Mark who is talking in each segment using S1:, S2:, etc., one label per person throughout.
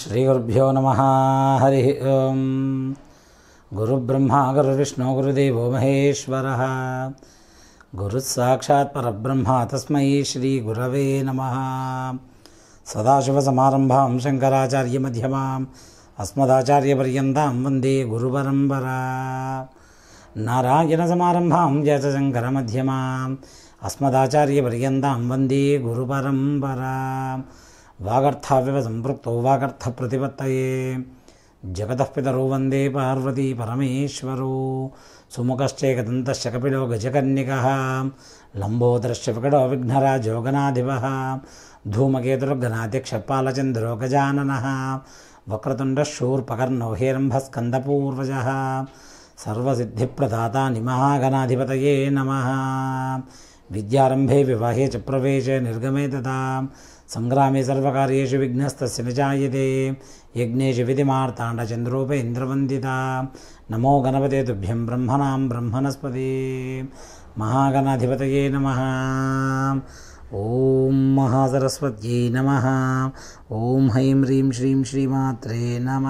S1: श्रीगुरुभ्यो नमः हरिः ॐ गुरुब्रह्मा गुरुविष्णु गुरुदेवो महेश्वरः श्रीगुरव नम तस्मै शंकराचार्य मध्यमा अस्मदाचार्यपर्यता वंदे अस्मदाचार्यपर्यन्तां नारायण गुरुपरम्परा नारायणसमारम्भां जयशङ्करमध्यमाम् अस्मदाचार्यपर्यता वंदे गुरुपरम्परा वागर्थाव्यव वागर्थ प्रतिपत्त जगत पितरो वंदे पार्वती परमेश्वरो सुमुखश्चैकदन्तश्च कपिलो गजकन्निकः लम्बोदरश्च विकटो विघ्नराजोगनाधिपः गजानन वक्रतुंड शूर्पकर्ण हेरंभस्कंदपूर्वज हेरम्भस्कन्दपूर्वजः प्रदाता महागणाधिपत नम विद्यारंभे विवाहे च प्रवेश निर्गमे तथा సంగ్రామే సర్వకార్యేషు విఘ్నస్తస్య నిజాయతే యజ్ఞేషు విధిమార్తాండ చంద్రూప ఇంద్రవందిత నమో గణపతే తుభ్యం బ్రహ్మణాం బ్రహ్మణస్పతి మహాగణాధిపతయే నమ ఓం మహాసరస్వత్యై నమ ఓం హైం హ్రీం శ్రీం శ్రీమాత్రే నమ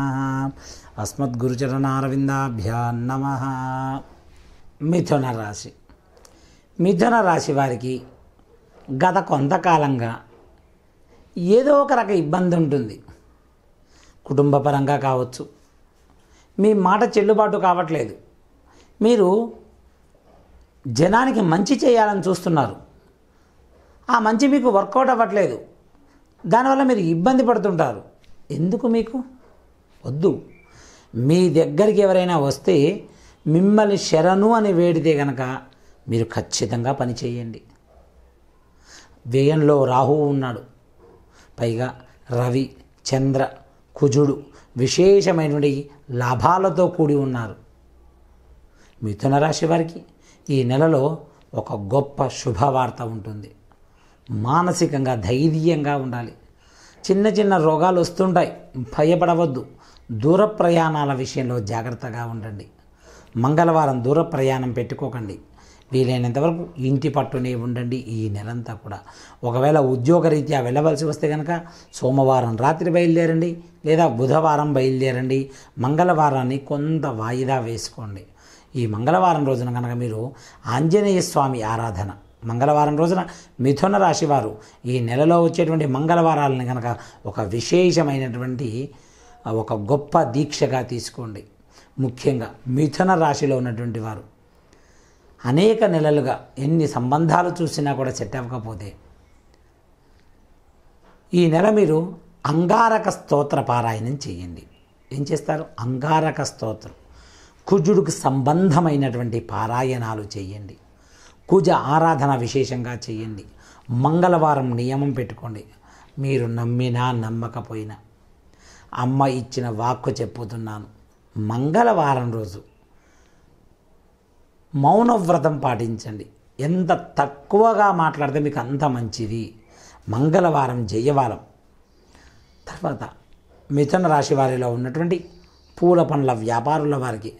S1: అస్మద్గురుచరణారవిందాభ్యాం నమ మిథున రాశి మిథున రాశి వారికి గత కొంతకాలంగా ఏదో ఒక రక ఇబ్బంది ఉంటుంది కుటుంబపరంగా కావచ్చు మీ మాట చెల్లుబాటు కావట్లేదు మీరు జనానికి మంచి చేయాలని చూస్తున్నారు ఆ మంచి మీకు వర్కౌట్ అవ్వట్లేదు దానివల్ల మీరు ఇబ్బంది పడుతుంటారు ఎందుకు మీకు వద్దు మీ దగ్గరికి ఎవరైనా వస్తే మిమ్మల్ని శరణు అని వేడితే గనక మీరు ఖచ్చితంగా పని చేయండి వ్యయంలో రాహువు ఉన్నాడు పైగా రవి చంద్ర కుజుడు విశేషమైనటువంటి లాభాలతో కూడి ఉన్నారు మిథున రాశి వారికి ఈ నెలలో ఒక గొప్ప శుభవార్త ఉంటుంది మానసికంగా ధైర్యంగా ఉండాలి చిన్న చిన్న రోగాలు వస్తుంటాయి భయపడవద్దు దూర ప్రయాణాల విషయంలో జాగ్రత్తగా ఉండండి మంగళవారం దూర ప్రయాణం పెట్టుకోకండి వీలైనంత వరకు ఇంటి పట్టునే ఉండండి ఈ నెలంతా కూడా ఒకవేళ ఉద్యోగరీత్యా వెళ్ళవలసి వస్తే కనుక సోమవారం రాత్రి బయలుదేరండి లేదా బుధవారం బయలుదేరండి మంగళవారాన్ని కొంత వాయిదా వేసుకోండి ఈ మంగళవారం రోజున కనుక మీరు ఆంజనేయ స్వామి ఆరాధన మంగళవారం రోజున మిథున రాశి వారు ఈ నెలలో వచ్చేటువంటి మంగళవారాలను కనుక ఒక విశేషమైనటువంటి ఒక గొప్ప దీక్షగా తీసుకోండి ముఖ్యంగా మిథున రాశిలో ఉన్నటువంటి వారు అనేక నెలలుగా ఎన్ని సంబంధాలు చూసినా కూడా సెట్ అవ్వకపోతే ఈ నెల మీరు అంగారక స్తోత్ర పారాయణం చేయండి ఏం చేస్తారు అంగారక స్తోత్రం కుజుడికి సంబంధమైనటువంటి పారాయణాలు చేయండి కుజ ఆరాధన విశేషంగా చేయండి మంగళవారం నియమం పెట్టుకోండి మీరు నమ్మినా నమ్మకపోయినా అమ్మ ఇచ్చిన వాక్కు చెప్పుతున్నాను మంగళవారం రోజు మౌనవ్రతం పాటించండి ఎంత తక్కువగా మాట్లాడితే మీకు అంత మంచిది మంగళవారం జయవారం తర్వాత మిథున రాశి వారిలో ఉన్నటువంటి పూల పండ్ల వ్యాపారుల వారికి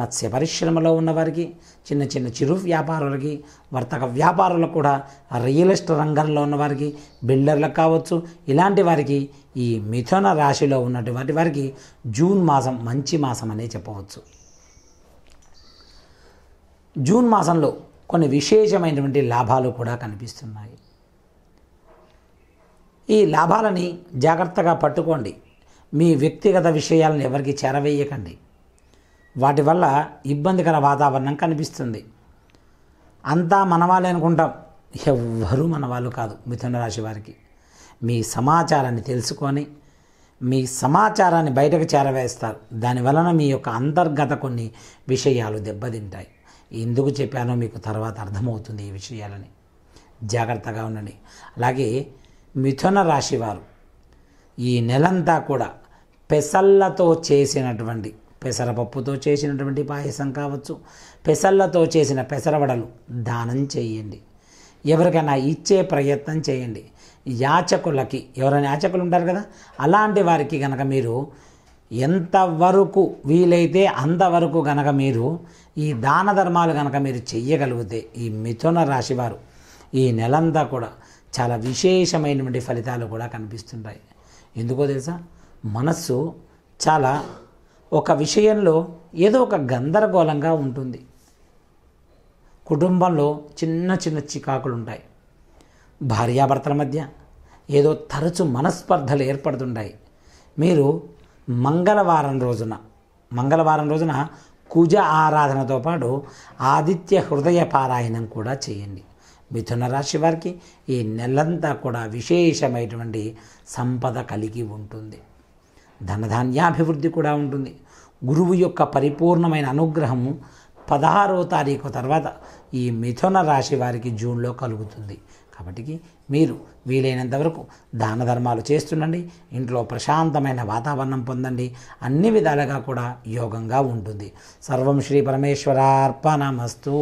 S1: మత్స్య పరిశ్రమలో ఉన్నవారికి చిన్న చిన్న చిరు వ్యాపారులకి వర్తక వ్యాపారులకు కూడా రియల్ ఎస్టేట్ రంగంలో ఉన్నవారికి బిల్డర్లకు కావచ్చు ఇలాంటి వారికి ఈ మిథున రాశిలో ఉన్నటువంటి వారికి జూన్ మాసం మంచి మాసం అనే చెప్పవచ్చు జూన్ మాసంలో కొన్ని విశేషమైనటువంటి లాభాలు కూడా కనిపిస్తున్నాయి ఈ లాభాలని జాగ్రత్తగా పట్టుకోండి మీ వ్యక్తిగత విషయాలను ఎవరికి చేరవేయకండి వాటి వల్ల ఇబ్బందికర వాతావరణం కనిపిస్తుంది అంతా మనవాళ్ళే అనుకుంటాం ఎవ్వరూ మనవాళ్ళు కాదు మిథున రాశి వారికి మీ సమాచారాన్ని తెలుసుకొని మీ సమాచారాన్ని బయటకు చేరవేస్తారు దానివలన మీ యొక్క అంతర్గత కొన్ని విషయాలు దెబ్బతింటాయి ఎందుకు చెప్పానో మీకు తర్వాత అర్థమవుతుంది ఈ విషయాలని జాగ్రత్తగా ఉండండి అలాగే మిథున రాశివారు ఈ నెలంతా కూడా పెసల్లతో చేసినటువంటి పెసరపప్పుతో చేసినటువంటి పాయసం కావచ్చు పెసల్లతో చేసిన పెసరవడలు దానం చేయండి ఎవరికైనా ఇచ్చే ప్రయత్నం చేయండి యాచకులకి ఎవరైనా యాచకులు ఉంటారు కదా అలాంటి వారికి కనుక మీరు ఎంతవరకు వీలైతే అంతవరకు గనక మీరు ఈ దాన ధర్మాలు గనక మీరు చెయ్యగలిగితే ఈ మిథున రాశివారు ఈ నెలంతా కూడా చాలా విశేషమైనటువంటి ఫలితాలు కూడా కనిపిస్తుంటాయి ఎందుకో తెలుసా మనస్సు చాలా ఒక విషయంలో ఏదో ఒక గందరగోళంగా ఉంటుంది కుటుంబంలో చిన్న చిన్న చికాకులు ఉంటాయి భార్యాభర్తల మధ్య ఏదో తరచు మనస్పర్ధలు ఏర్పడుతుంటాయి మీరు మంగళవారం రోజున మంగళవారం రోజున కుజ ఆరాధనతో పాటు ఆదిత్య హృదయ పారాయణం కూడా చేయండి మిథున రాశి వారికి ఈ నెలంతా కూడా విశేషమైనటువంటి సంపద కలిగి ఉంటుంది ధనధాన్యాభివృద్ధి కూడా ఉంటుంది గురువు యొక్క పరిపూర్ణమైన అనుగ్రహము పదహారో తారీఖు తర్వాత ఈ మిథున రాశి వారికి జూన్లో కలుగుతుంది కాబట్టి మీరు వీలైనంత వరకు దాన ధర్మాలు చేస్తుండండి ఇంట్లో ప్రశాంతమైన వాతావరణం పొందండి అన్ని విధాలుగా కూడా యోగంగా ఉంటుంది సర్వం శ్రీ పరమేశ్వరార్పణమస్తూ